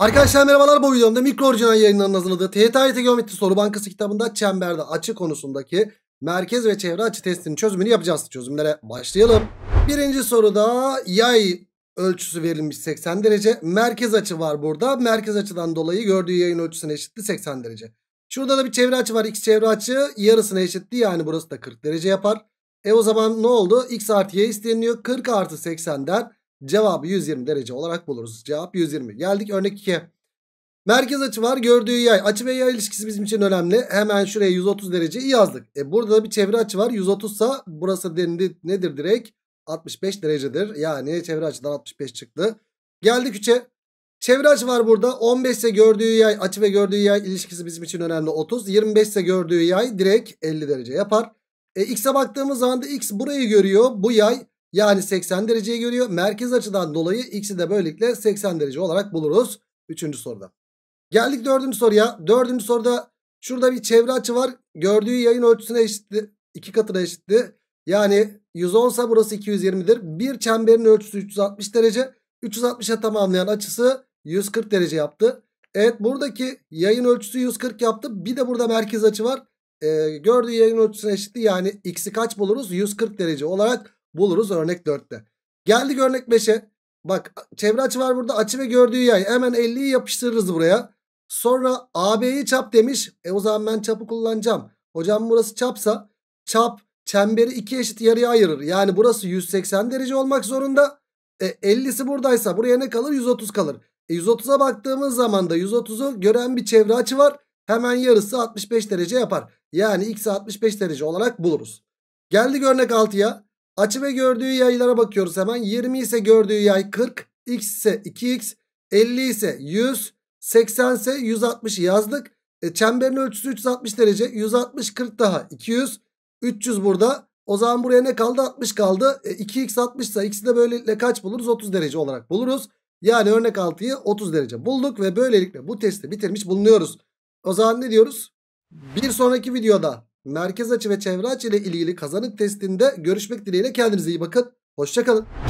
Arkadaşlar merhabalar bu videomda mikro orijinal yayınlarının hazırladığı TYT Geometri Soru Bankası kitabında çemberde açı konusundaki merkez ve çevre açı testinin çözümünü yapacağız. Çözümlere başlayalım. Birinci soruda yay ölçüsü verilmiş 80 derece. Merkez açı var burada. Merkez açıdan dolayı gördüğü yayın ölçüsüne eşitli 80 derece. Şurada da bir çevre açı var. X çevre açı yarısına eşitli yani burası da 40 derece yapar. E o zaman ne oldu? X artı y isteniyor. 40 artı 80 der. Cevabı 120 derece olarak buluruz. Cevap 120. Geldik örnek 2'ye. Merkez açı var gördüğü yay. Açı ve yay ilişkisi bizim için önemli. Hemen şuraya 130 derece yazdık. E burada da bir çevre açı var. 130 sa burası denildi nedir direkt? 65 derecedir. Yani çevre açıdan 65 çıktı. Geldik 3'e. Çevre açı var burada. 15 ise gördüğü yay açı ve gördüğü yay ilişkisi bizim için önemli. 30. 25 ise gördüğü yay direkt 50 derece yapar. E, X'e baktığımız zaman da X burayı görüyor. Bu yay yani 80 dereceyi görüyor. Merkez açıdan dolayı x'i de böylelikle 80 derece olarak buluruz. Üçüncü soruda. Geldik dördüncü soruya. Dördüncü soruda şurada bir çevre açı var. Gördüğü yayın ölçüsüne eşitti. iki katına eşitti. Yani 110 ise burası 220'dir. Bir çemberin ölçüsü 360 derece. 360'a tamamlayan açısı 140 derece yaptı. Evet buradaki yayın ölçüsü 140 yaptı. Bir de burada merkez açı var. Ee, gördüğü yayın ölçüsüne eşitti. Yani x'i kaç buluruz? 140 derece olarak buluruz örnek 4'te. Geldik örnek 5'e. Bak çevre açı var burada. Açı ve gördüğü yay. Hemen 50'yi yapıştırırız buraya. Sonra AB'yi çap demiş. E o zaman ben çapı kullanacağım. Hocam burası çapsa çap çemberi iki eşit yarıya ayırır. Yani burası 180 derece olmak zorunda. E, 50'si buradaysa buraya ne kalır? 130 kalır. E, 130'a baktığımız zaman da 130'u gören bir çevre açı var. Hemen yarısı 65 derece yapar. Yani x 65 derece olarak buluruz. Geldik örnek 6'ya. Açı ve gördüğü yaylara bakıyoruz hemen. 20 ise gördüğü yay 40. X ise 2x. 50 ise 100. 80 ise 160 yazdık. E, çemberin ölçüsü 360 derece. 160 40 daha 200. 300 burada. O zaman buraya ne kaldı? 60 kaldı. E, 2x 60 ise x'i de böylelikle kaç buluruz? 30 derece olarak buluruz. Yani örnek 6'yı 30 derece bulduk ve böylelikle bu testi bitirmiş bulunuyoruz. O zaman ne diyoruz? Bir sonraki videoda merkez açı ve çevre açı ile ilgili kazanık testinde görüşmek dileğiyle kendinize iyi bakın. Hoşçakalın.